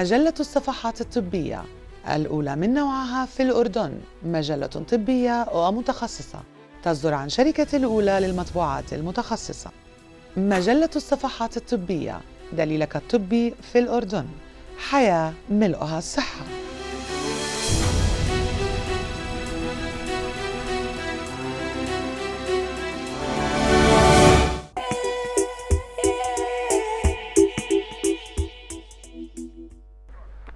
مجلة الصفحات الطبية الأولى من نوعها في الأردن مجلة طبية ومتخصصة تصدر عن شركة الأولى للمطبوعات المتخصصة مجلة الصفحات الطبية دليلك الطبي في الأردن حياة ملؤها الصحة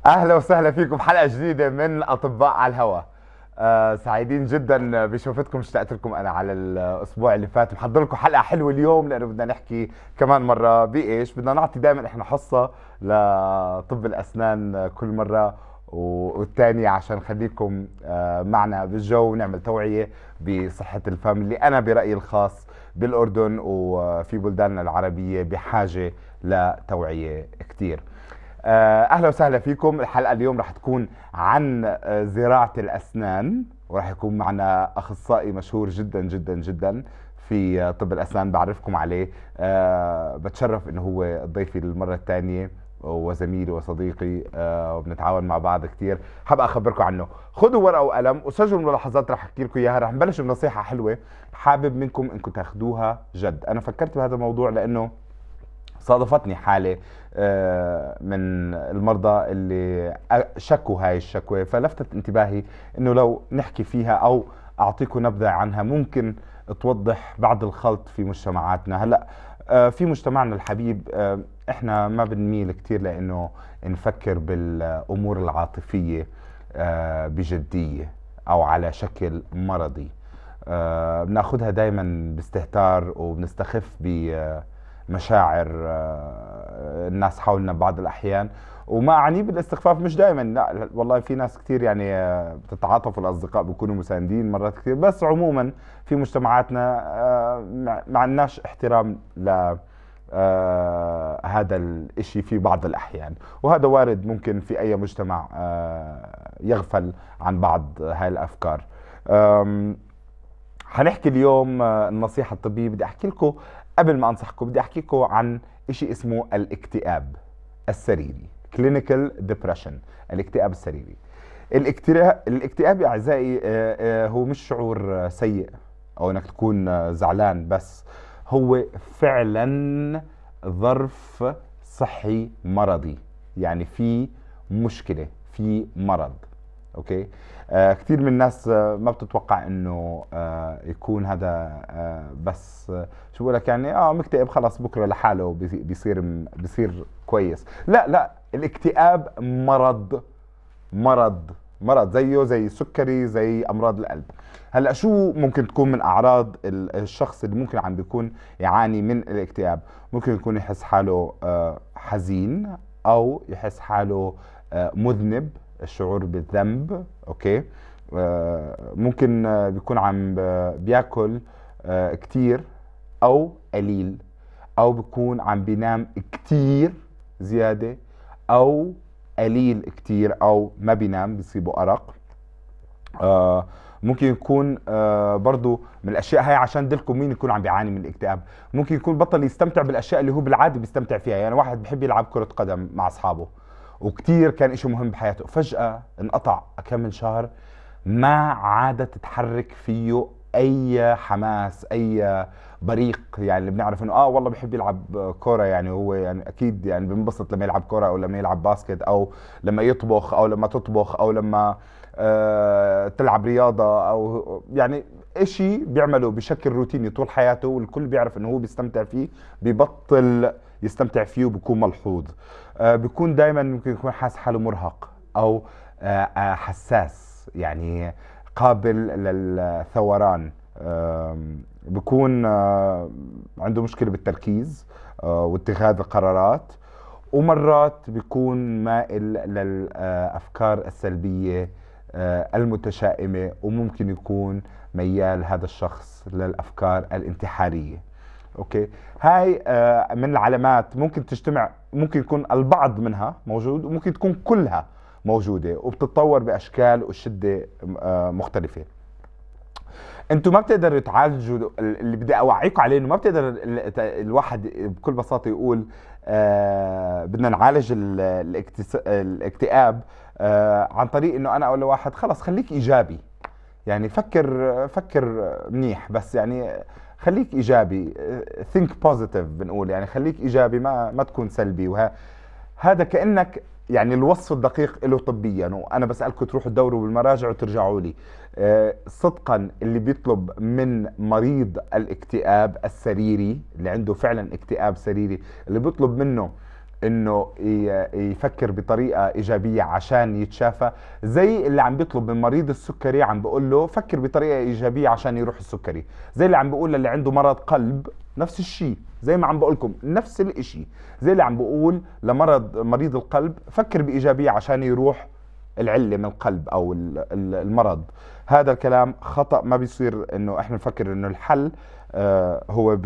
اهلا وسهلا فيكم حلقه جديده من اطباء على الهواء آه سعيدين جدا بشوفتكم اشتقت لكم انا على الاسبوع اللي فات محضر لكم حلقه حلوه اليوم لانه بدنا نحكي كمان مره بايش بدنا نعطي دائما احنا حصه لطب الاسنان كل مره والثانية عشان خليكم آه، معنا بالجو ونعمل توعية بصحة الفم اللي أنا برأيي الخاص بالأردن وفي بلداننا العربية بحاجة لتوعية كتير آه، اهلا وسهلا فيكم الحلقه اليوم راح تكون عن آه، زراعه الاسنان وراح يكون معنا اخصائي مشهور جدا جدا جدا في آه، طب الاسنان بعرفكم عليه أه بتشرف انه هو ضيفي للمره الثانيه وزميلي وصديقي أه وبنتعاون مع بعض كثير حاب اخبركم عنه خذوا ورقه وقلم وسجلوا الملاحظات رح احكي لكم اياها رح نبلش بنصيحه حلوه حابب منكم انكم تاخذوها جد انا فكرت بهذا الموضوع لانه صادفتني حالة آه، من المرضى اللي شكوا هاي الشكوى فلفتت انتباهي انه لو نحكي فيها او اعطيكم نبذة عنها ممكن توضح بعض الخلط في مجتمعاتنا هلأ آه، في مجتمعنا الحبيب آه، احنا ما بنميل كثير لانه نفكر بالامور العاطفية بجدية او على شكل مرضي بناخذها دايما باستهتار وبنستخف ب مشاعر آه، الناس حولنا بعض الاحيان وما اعنيه بالاستخفاف مش دائما لا والله في ناس كثير يعني آه، بتتعاطف والاصدقاء بيكونوا مساندين مرات كثير بس عموما في مجتمعاتنا آه، ما عندناش احترام ل هذا الشيء في بعض الأحيان وهذا وارد ممكن في أي مجتمع يغفل عن بعض هاي الأفكار حنحكي اليوم النصيحة الطبية بدي أحكي لكم قبل ما انصحكم بدي احكيكم عن شيء اسمه الاكتئاب السريري كلينيكال ديبرشن الاكتئاب السريري الاكتئاب يا اعزائي آه، آه، هو مش شعور سيء او انك تكون آه، زعلان بس هو فعلا ظرف صحي مرضي يعني في مشكله في مرض اوكي آه كثير من الناس آه، ما بتتوقع انه آه يكون هذا آه بس آه، شو بقول لك يعني اه مكتئب خلص بكره لحاله بيصير بيصير كويس لا لا الاكتئاب مرض مرض مرض زيه زي السكري زي امراض القلب هلا شو ممكن تكون من اعراض الشخص اللي ممكن عم بيكون يعاني من الاكتئاب ممكن يكون يحس حاله آه، حزين او يحس حاله مذنب الشعور بالذنب اوكي آه، ممكن آه، بيكون عم بياكل آه، كتير او قليل او بيكون عم بينام كتير زياده او قليل كتير او ما بينام بيصيبه ارق ممكن يكون برضو من الاشياء هاي عشان دلكم مين يكون عم بيعاني من الاكتئاب ممكن يكون بطل يستمتع بالاشياء اللي هو بالعاده بيستمتع فيها يعني واحد بحب يلعب كره قدم مع اصحابه وكتير كان إشي مهم بحياته فجأة انقطع كم من شهر ما عادت تتحرك فيه اي حماس اي بريق يعني اللي بنعرف انه اه والله بحب يلعب كوره يعني هو يعني اكيد يعني بنبسط لما يلعب كوره او لما يلعب باسكت او لما يطبخ او لما تطبخ او لما آه تلعب رياضه او يعني اشي بيعمله بشكل روتيني طول حياته والكل بيعرف انه هو بيستمتع فيه ببطل يستمتع فيه وبيكون ملحوظ آه، بيكون دايما ممكن يكون حاسس حاله مرهق او آه، آه، حساس يعني قابل للثوران بيكون عنده مشكله بالتركيز واتخاذ القرارات ومرات بيكون مائل للافكار السلبيه المتشائمه وممكن يكون ميال هذا الشخص للافكار الانتحاريه اوكي هاي آه، من العلامات ممكن تجتمع ممكن يكون البعض منها موجود وممكن تكون كلها موجوده وبتتطور باشكال وشده آه، مختلفه انتم ما بتقدروا تعالجوا اللي بدي اوعيكم عليه انه ما بتقدر الواحد بكل بساطه يقول آه، بدنا نعالج الاكتئاب عن طريق انه انا اقول لواحد خلص خليك ايجابي يعني فكر فكر منيح بس يعني خليك ايجابي ثينك uh, بوزيتيف بنقول يعني خليك ايجابي ما ما تكون سلبي وه... هذا كانك يعني الوصف الدقيق له طبيا وانا بسالكم تروحوا تدوروا بالمراجع وترجعوا لي uh, صدقا اللي بيطلب من مريض الاكتئاب السريري اللي عنده فعلا اكتئاب سريري اللي بيطلب منه انه يفكر بطريقه ايجابيه عشان يتشافى زي اللي عم بيطلب من مريض السكري عم بقول له فكر بطريقه ايجابيه عشان يروح السكري زي اللي عم بقول للي عنده مرض قلب نفس الشيء زي ما عم بقول لكم نفس الشيء زي اللي عم بقول لمرض مريض القلب فكر بايجابيه عشان يروح العله من القلب او المرض هذا الكلام خطا ما بيصير انه احنا نفكر انه الحل آه، هو آه،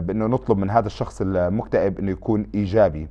بانه نطلب من هذا الشخص المكتئب انه يكون ايجابي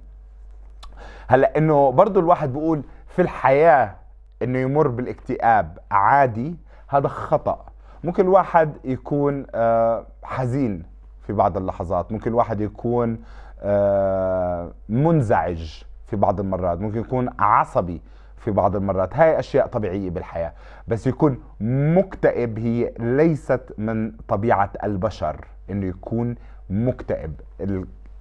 هلا انه برضه الواحد بيقول في الحياه انه يمر بالاكتئاب عادي هذا خطا ممكن الواحد يكون آه، حزين في بعض اللحظات ممكن الواحد يكون آه، منزعج في بعض المرات ممكن يكون عصبي في بعض المرات هاي أشياء طبيعية بالحياة بس يكون مكتئب هي ليست من طبيعة البشر إنه يكون مكتئب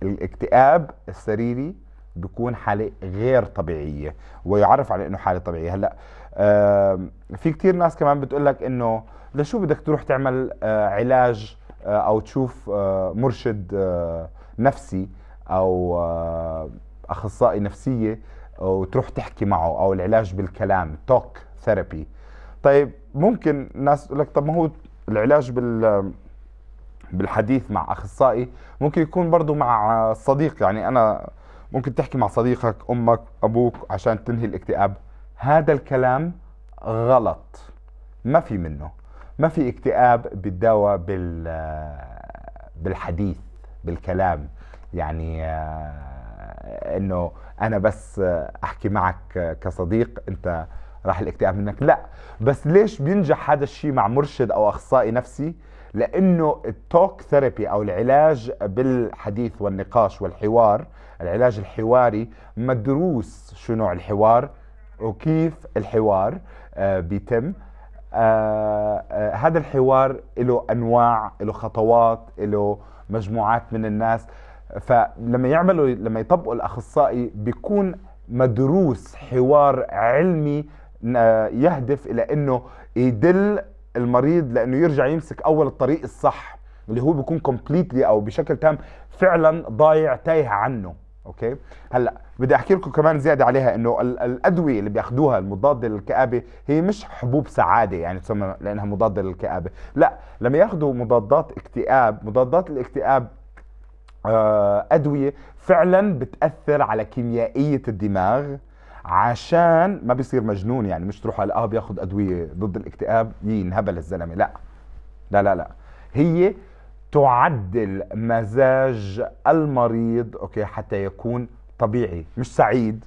الاكتئاب السريري بيكون حاله غير طبيعيه ويعرف على انه حاله طبيعيه هلا في كتير ناس كمان بتقول لك انه لشو بدك تروح تعمل آه، علاج آه، او تشوف آه، مرشد نفسي او اخصائي نفسيه وتروح تحكي معه او العلاج بالكلام توك ثيرابي طيب ممكن ناس تقول لك طب ما هو العلاج بال بالحديث مع اخصائي ممكن يكون برضه مع صديق يعني انا ممكن تحكي مع صديقك امك ابوك عشان تنهي الاكتئاب هذا الكلام غلط ما في منه ما في اكتئاب بتداوى بال بالحديث بالكلام يعني آه، انه انا بس آه، احكي معك آه، كصديق انت راح الاكتئاب منك لا بس ليش بينجح هذا الشيء مع مرشد او اخصائي نفسي لانه التوك ثيرابي او العلاج بالحديث والنقاش والحوار العلاج الحواري مدروس شو نوع الحوار وكيف الحوار آه، بيتم آه، آه، هذا الحوار له انواع له خطوات له مجموعات من الناس فلما يعملوا لما يطبقوا الاخصائي بيكون مدروس حوار علمي يهدف الى انه يدل المريض لانه يرجع يمسك اول الطريق الصح اللي هو بيكون كومبليتلي او بشكل تام فعلا ضايع تايه عنه اوكي هلا بدي احكي لكم كمان زياده عليها انه الادويه اللي بياخذوها المضاده للكابه هي مش حبوب سعاده يعني تسمى لانها مضاده للكابه لا لما ياخذوا مضادات اكتئاب مضادات الاكتئاب آه، ادويه فعلا بتاثر على كيميائيه الدماغ عشان ما بيصير مجنون يعني مش تروح على اه بياخد ادويه ضد الاكتئاب ينهبل الزلمه لا لا لا لا هي تعدل مزاج المريض اوكي حتى يكون طبيعي مش سعيد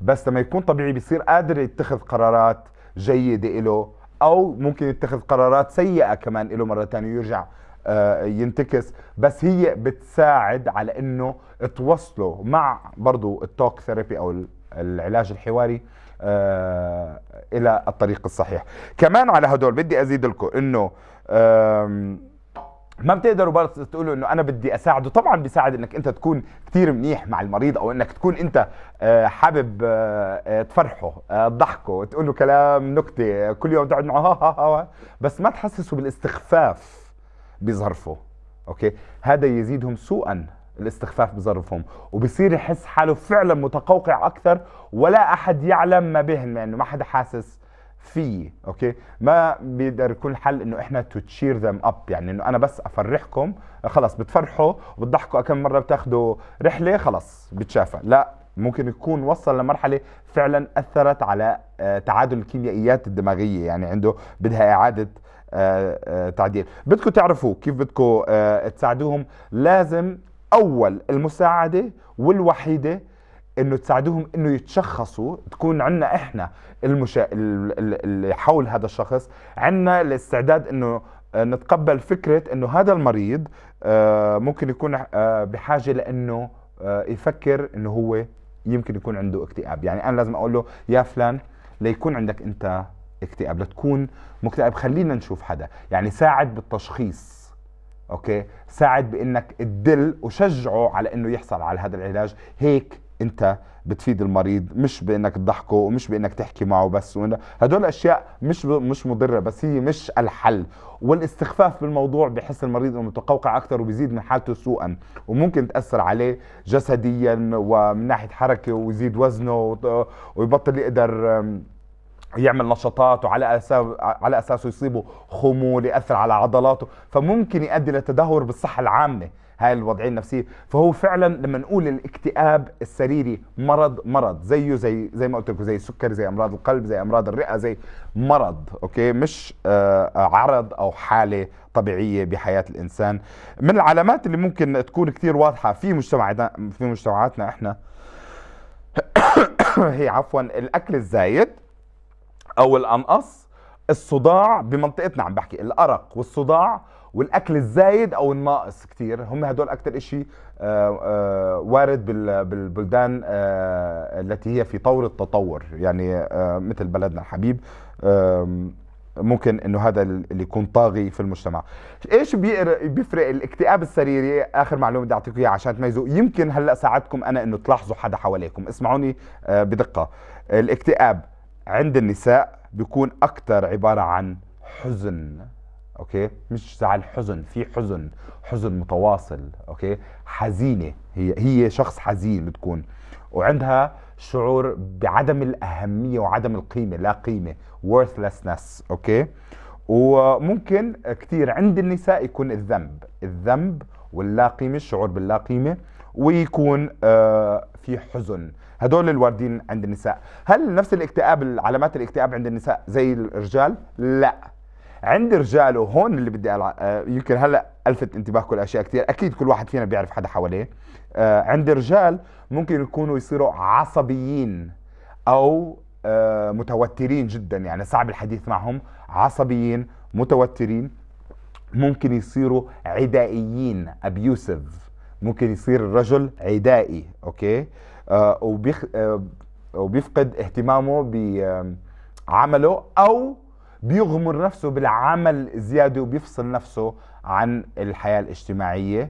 بس لما يكون طبيعي بيصير قادر يتخذ قرارات جيده له او ممكن يتخذ قرارات سيئه كمان له مره ثانيه ويرجع آه، ينتكس بس هي بتساعد على انه توصله مع برضو التوك ثيرابي او العلاج الحواري آه، الى الطريق الصحيح كمان على هدول بدي ازيد لكم انه ما بتقدروا برضه تقولوا انه انا بدي اساعده طبعا بيساعد انك انت تكون كثير منيح مع المريض او انك تكون انت آه، حابب تفرحه تضحكه تقول له كلام نكته كل يوم تقعد معه ها ها ها بس ما تحسسه بالاستخفاف بظرفه اوكي هذا يزيدهم سوءا الاستخفاف بظرفهم وبصير يحس حاله فعلا متقوقع اكثر ولا احد يعلم ما بهن يعني لانه ما حدا حاسس فيه اوكي ما بيقدر يكون الحل انه احنا تو تشير ذم اب يعني انه انا بس افرحكم خلص بتفرحوا وبتضحكوا كم مره بتاخذوا رحله خلص بتشافى لا ممكن يكون وصل لمرحله فعلا اثرت على آه، تعادل الكيميائيات الدماغيه يعني عنده بدها اعاده آه، آه، تعديل بدكم تعرفوا كيف بدكم آه، تساعدوهم لازم اول المساعده والوحيده انه تساعدوهم انه يتشخصوا تكون عندنا احنا المشا... اللي حول هذا الشخص عندنا الاستعداد انه نتقبل فكره انه هذا المريض ممكن يكون بحاجه لانه يفكر انه هو يمكن يكون عنده اكتئاب يعني انا لازم اقول له يا فلان ليكون عندك انت اكتئاب لتكون مكتئب خلينا نشوف حدا يعني ساعد بالتشخيص اوكي ساعد بانك تدل وشجعه على انه يحصل على هذا العلاج هيك انت بتفيد المريض مش بانك تضحكه ومش بانك تحكي معه بس هدول اشياء مش مش مضره بس هي مش الحل والاستخفاف بالموضوع بحس المريض انه متقوقع اكثر وبيزيد من حالته سوءا وممكن تاثر عليه جسديا ومن ناحيه حركه ويزيد وزنه ويبطل يقدر يعمل نشاطات وعلى اساس على اساسه يصيبه خمول ياثر على عضلاته فممكن يؤدي لتدهور بالصحه العامه هاي الوضعيه النفسيه فهو فعلا لما نقول الاكتئاب السريري مرض مرض زيه زي زي ما قلت لكم زي السكري زي امراض القلب زي امراض الرئه زي مرض اوكي مش آه، عرض او حاله طبيعيه بحياه الانسان من العلامات اللي ممكن تكون كثير واضحه في مجتمعنا في مجتمعاتنا احنا هي عفوا الاكل الزايد او الانقص الصداع بمنطقتنا عم بحكي الارق والصداع والاكل الزايد او الناقص كثير هم هدول اكثر شيء آه، آه، وارد بالبلدان آه، التي هي في طور التطور يعني مثل بلدنا الحبيب ممكن انه هذا اللي يكون طاغي في المجتمع ايش بيفرق الاكتئاب السريري اخر معلومه بدي اعطيكم اياها عشان تميزوا يمكن هلا ساعدكم انا انه تلاحظوا حدا حواليكم اسمعوني بدقه الاكتئاب عند النساء بيكون اكثر عباره عن حزن اوكي مش زعل حزن في حزن حزن متواصل اوكي حزينه هي هي شخص حزين بتكون وعندها شعور بعدم الاهميه وعدم القيمه لا قيمه worthlessness اوكي وممكن كثير عند النساء يكون الذنب الذنب واللا قيمه الشعور باللا قيمه ويكون آه، في حزن هدول الواردين عند النساء هل نفس الاكتئاب علامات الاكتئاب عند النساء زي الرجال لا عند الرجال وهون اللي بدي ألع... آه، يمكن هلا الفت انتباهكم لاشياء كثير اكيد كل واحد فينا بيعرف حدا حواليه آه، عند الرجال ممكن يكونوا يصيروا عصبيين او آه، متوترين جدا يعني صعب الحديث معهم عصبيين متوترين ممكن يصيروا عدائيين ابيوسف ممكن يصير الرجل عدائي اوكي آه، وبيخ... آه، وبيفقد اهتمامه بعمله او بيغمر نفسه بالعمل زياده وبيفصل نفسه عن الحياه الاجتماعيه